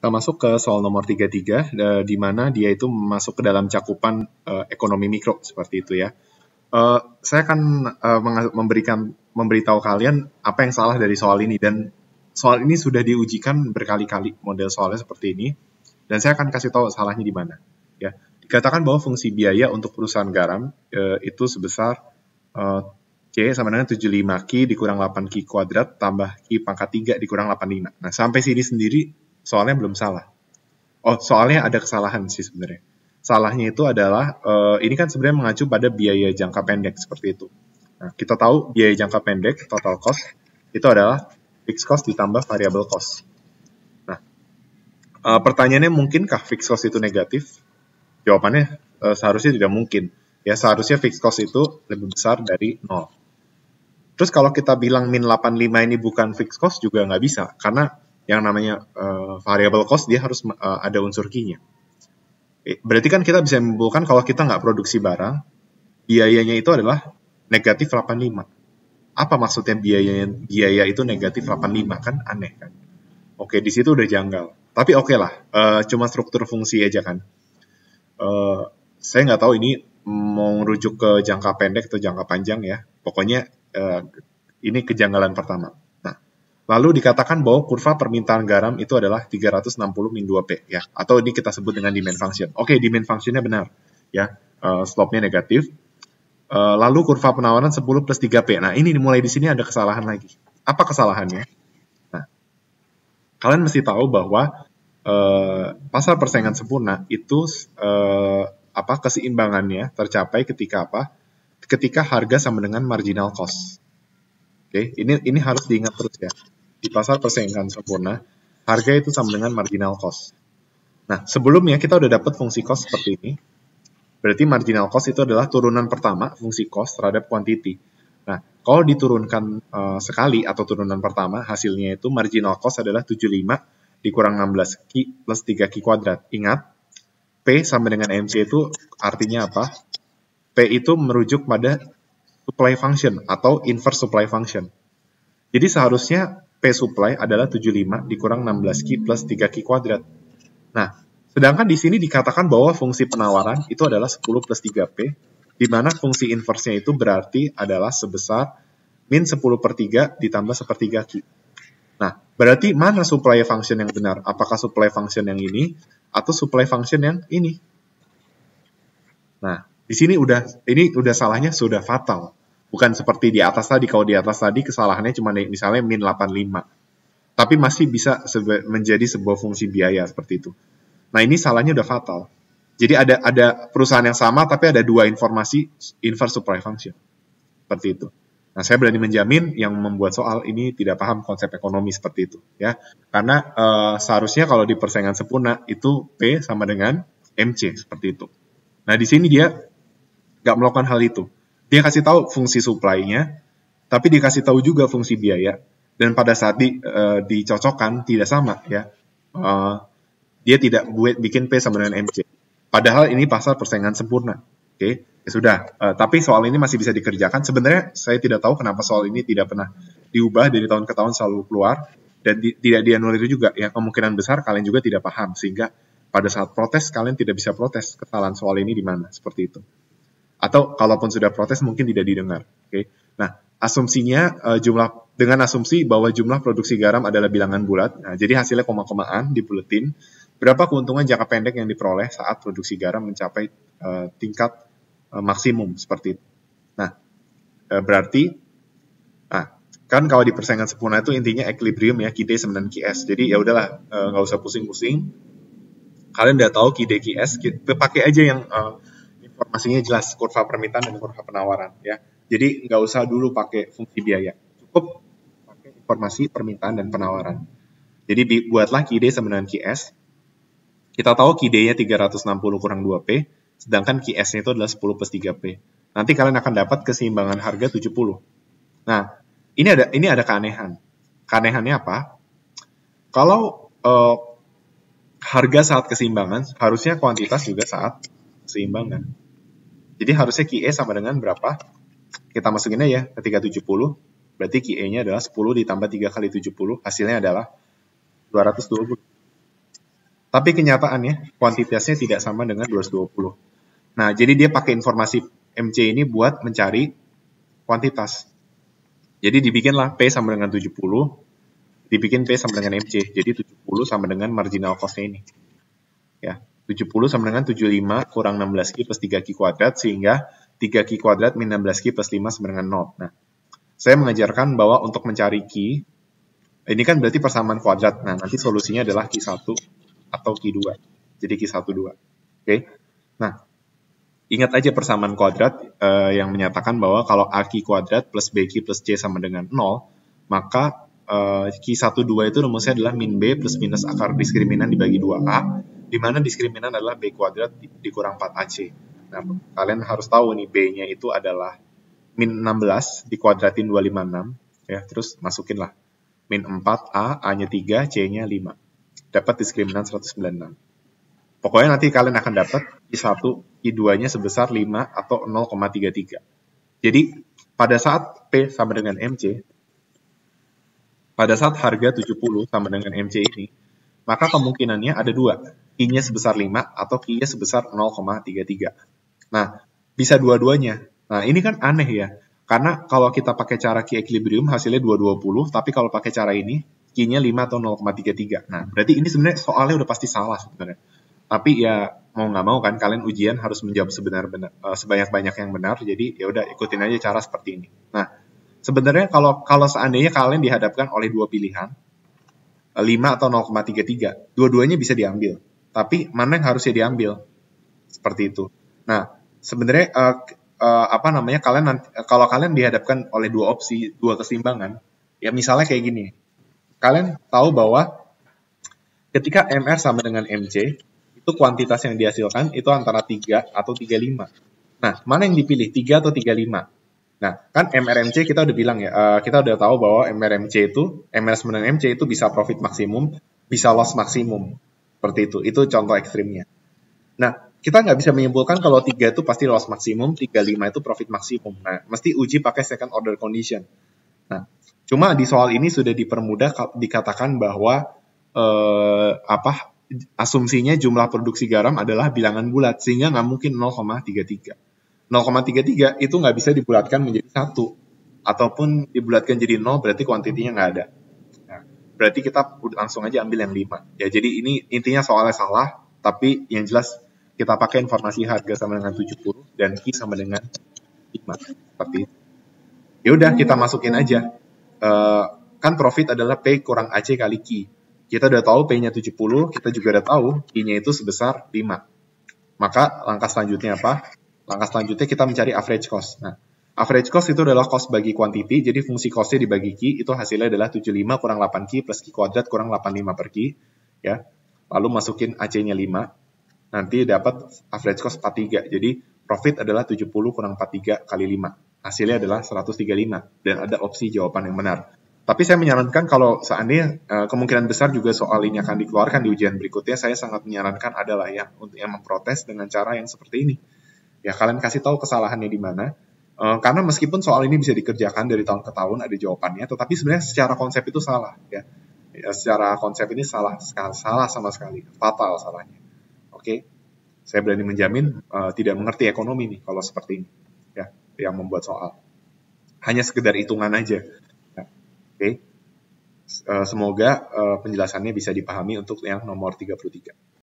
Kita masuk ke soal nomor 33, uh, eh, di mana dia itu masuk ke dalam cakupan uh, ekonomi mikro, seperti itu ya. Uh, saya akan uh, memberikan memberitahu kalian apa yang salah dari soal ini, dan soal ini sudah diujikan berkali-kali model soalnya seperti ini, dan saya akan kasih tahu salahnya di mana. Ya, dikatakan bahwa fungsi biaya untuk perusahaan garam uh, itu sebesar uh, C sama dengan 75 q dikurang 8 q kuadrat tambah q pangkat 3 dikurang 85. Nah, sampai sini sendiri soalnya belum salah. Oh, soalnya ada kesalahan sih sebenarnya. Salahnya itu adalah uh, ini kan sebenarnya mengacu pada biaya jangka pendek seperti itu. Nah, kita tahu biaya jangka pendek total cost itu adalah fixed cost ditambah variable cost. Nah, uh, pertanyaannya mungkinkah fixed cost itu negatif? Jawabannya uh, seharusnya tidak mungkin. Ya, seharusnya fixed cost itu lebih besar dari nol. Terus kalau kita bilang min 85 ini bukan fixed cost juga nggak bisa, karena yang namanya uh, variable cost dia harus uh, ada unsur key-nya. Eh, berarti kan kita bisa menyimpulkan kalau kita nggak produksi barang, biayanya itu adalah negatif 85. Apa maksudnya biaya biaya itu negatif 85 kan aneh kan? Oke di situ udah janggal. Tapi oke okay lah, uh, cuma struktur fungsi aja kan. Uh, saya nggak tahu ini mau merujuk ke jangka pendek atau jangka panjang ya. Pokoknya uh, ini kejanggalan pertama. Lalu dikatakan bahwa kurva permintaan garam itu adalah 360 min 2P ya atau ini kita sebut dengan demand function. Oke, okay, demand functionnya benar ya. Uh, eh, slope-nya negatif. Uh, lalu kurva penawaran 10 plus 3P. Nah, ini dimulai di sini ada kesalahan lagi. Apa kesalahannya? Nah, kalian mesti tahu bahwa uh, pasar persaingan sempurna itu uh, apa keseimbangannya tercapai ketika apa? Ketika harga sama dengan marginal cost. Oke, okay? ini ini harus diingat terus ya di pasar persaingan sempurna, harga itu sama dengan marginal cost. Nah, sebelumnya kita udah dapat fungsi cost seperti ini. Berarti marginal cost itu adalah turunan pertama fungsi cost terhadap quantity. Nah, kalau diturunkan uh, sekali atau turunan pertama, hasilnya itu marginal cost adalah 75 dikurang 16 Q plus 3 Q kuadrat. Ingat, P sama dengan MC itu artinya apa? P itu merujuk pada supply function atau inverse supply function. Jadi seharusnya P supply adalah 75 dikurang 16 Q plus 3 Q kuadrat. Nah, sedangkan di sini dikatakan bahwa fungsi penawaran itu adalah 10 plus 3P, di mana fungsi inversnya itu berarti adalah sebesar min 10 per 3 ditambah 1 3 Q. Nah, berarti mana supply function yang benar? Apakah supply function yang ini atau supply function yang ini? Nah, di sini udah ini udah salahnya sudah fatal. Bukan seperti di atas tadi, kalau di atas tadi kesalahannya cuma misalnya min 85. Tapi masih bisa sebe menjadi sebuah fungsi biaya seperti itu. Nah ini salahnya udah fatal. Jadi ada ada perusahaan yang sama tapi ada dua informasi inverse supply function. Seperti itu. Nah, saya berani menjamin yang membuat soal ini tidak paham konsep ekonomi seperti itu, ya. Karena uh, seharusnya kalau di persaingan sempurna itu P sama dengan MC seperti itu. Nah, di sini dia nggak melakukan hal itu. Dia kasih tahu fungsi supply-nya, tapi dikasih tahu juga fungsi biaya. Dan pada saat di, uh, dicocokkan tidak sama ya. Uh, dia tidak buat bikin P sama dengan MC. Padahal ini pasal persaingan sempurna. Oke, okay? ya sudah. Uh, tapi soal ini masih bisa dikerjakan. Sebenarnya saya tidak tahu kenapa soal ini tidak pernah diubah dari tahun ke tahun selalu keluar dan di, tidak dianulir itu juga ya kemungkinan besar kalian juga tidak paham sehingga pada saat protes kalian tidak bisa protes kesalahan soal ini di mana seperti itu atau kalaupun sudah protes mungkin tidak didengar. Oke. Okay? Nah, asumsinya uh, jumlah dengan asumsi bahwa jumlah produksi garam adalah bilangan bulat. Nah, jadi hasilnya koma-komaan di buletin. Berapa keuntungan jangka pendek yang diperoleh saat produksi garam mencapai uh, tingkat uh, maksimum seperti itu. Nah, uh, berarti nah, kan kalau di persaingan sempurna itu intinya equilibrium ya, QD sama QS. Jadi ya udahlah nggak uh, usah pusing-pusing. Kalian udah tahu QD QS, pakai aja yang uh, informasinya jelas kurva permintaan dan kurva penawaran ya. Jadi nggak usah dulu pakai fungsi biaya, cukup pakai informasi permintaan dan penawaran. Jadi buatlah KID sama dengan QS. Kita tahu KID-nya 360 kurang 2P, sedangkan QS-nya itu adalah 10 plus 3P. Nanti kalian akan dapat keseimbangan harga 70. Nah, ini ada ini ada keanehan. Keanehannya apa? Kalau uh, harga saat keseimbangan, harusnya kuantitas juga saat keseimbangan. Jadi harusnya QA e sama dengan berapa? Kita masukinnya ya ketika 70. Berarti QA-nya adalah 10 ditambah 3 kali 70. Hasilnya adalah 220. Tapi kenyataannya kuantitasnya tidak sama dengan 220. Nah, jadi dia pakai informasi MC ini buat mencari kuantitas. Jadi dibikinlah P sama dengan 70, dibikin P sama dengan MC. Jadi 70 sama dengan marginal cost-nya ini. Ya, 70 sama dengan 75 kurang 16 ki plus 3 ki kuadrat sehingga 3 ki kuadrat min 16 ki plus 5 sama dengan 0. Nah, saya mengajarkan bahwa untuk mencari ki, ini kan berarti persamaan kuadrat. Nah, nanti solusinya adalah ki 1 atau ki 2 Jadi ki 1 2. Oke. Okay? Nah, ingat aja persamaan kuadrat eh, yang menyatakan bahwa kalau ki kuadrat plus b ki plus C sama dengan 0, maka eh, 1, 12 itu rumusnya adalah min B plus minus akar diskriminan dibagi 2A di mana diskriminan adalah B kuadrat dikurang 4AC. Nah, kalian harus tahu nih B-nya itu adalah min 16 dikuadratin 256, ya, terus masukin lah. Min 4A, A-nya 3, C-nya 5. Dapat diskriminan 196. Pokoknya nanti kalian akan dapat I1, I2-nya sebesar 5 atau 0,33. Jadi, pada saat P sama dengan MC, pada saat harga 70 sama dengan MC ini, maka kemungkinannya ada dua Q-nya sebesar 5 atau Q-nya sebesar 0,33. Nah, bisa dua-duanya. Nah, ini kan aneh ya. Karena kalau kita pakai cara Q equilibrium hasilnya 220, tapi kalau pakai cara ini Q-nya 5 atau 0,33. Nah, berarti ini sebenarnya soalnya udah pasti salah sebenarnya. Tapi ya mau nggak mau kan kalian ujian harus menjawab sebenar-benar eh, sebanyak-banyak yang benar. Jadi ya udah ikutin aja cara seperti ini. Nah, sebenarnya kalau kalau seandainya kalian dihadapkan oleh dua pilihan 5 atau 0,33, dua-duanya bisa diambil tapi mana yang harusnya diambil seperti itu. Nah, sebenarnya uh, uh, apa namanya kalian nanti, eh, kalau kalian dihadapkan oleh dua opsi, dua kesimbangan ya misalnya kayak gini. Kalian tahu bahwa ketika MR sama dengan MC, itu kuantitas yang dihasilkan itu antara 3 atau 35. Nah, mana yang dipilih 3 atau 35? Nah, kan MRMC kita udah bilang ya, uh, kita udah tahu bahwa MRMC itu, MR dengan mc itu bisa profit maksimum, bisa loss maksimum. Seperti itu. Itu contoh ekstrimnya. Nah, kita nggak bisa menyimpulkan kalau 3 itu pasti loss maksimum, 35 itu profit maksimum. Nah, mesti uji pakai second order condition. Nah, cuma di soal ini sudah dipermudah dikatakan bahwa eh, apa asumsinya jumlah produksi garam adalah bilangan bulat sehingga nggak mungkin 0,33. 0,33 itu nggak bisa dibulatkan menjadi satu ataupun dibulatkan jadi nol berarti kuantitinya nggak ada berarti kita langsung aja ambil yang 5. Ya, jadi ini intinya soalnya salah, tapi yang jelas kita pakai informasi harga sama dengan 70 dan Q sama dengan 5. Seperti yaudah Ya udah kita masukin aja. Uh, kan profit adalah P kurang AC kali Q. Kita udah tahu P-nya 70, kita juga udah tahu Q-nya itu sebesar 5. Maka langkah selanjutnya apa? Langkah selanjutnya kita mencari average cost. Nah, Average cost itu adalah cost bagi quantity, jadi fungsi costnya dibagi Q, itu hasilnya adalah 75 kurang 8 Q plus Q kuadrat kurang 85 per Q. Ya. Lalu masukin AC-nya 5, nanti dapat average cost 43. Jadi profit adalah 70 kurang 43 kali 5. Hasilnya adalah 135 dan ada opsi jawaban yang benar. Tapi saya menyarankan kalau seandainya eh, kemungkinan besar juga soal ini akan dikeluarkan di ujian berikutnya, saya sangat menyarankan adalah ya untuk yang memprotes dengan cara yang seperti ini. Ya kalian kasih tahu kesalahannya di mana, Eh, karena meskipun soal ini bisa dikerjakan dari tahun ke tahun ada jawabannya, tetapi sebenarnya secara konsep itu salah ya. ya secara konsep ini salah salah sama sekali, fatal salahnya. Oke. Okay? Saya berani menjamin uh, tidak mengerti ekonomi nih kalau seperti ini ya yang membuat soal. Hanya sekedar hitungan aja. Ya. Oke. Okay? Uh, eh, semoga uh, penjelasannya bisa dipahami untuk yang nomor 33.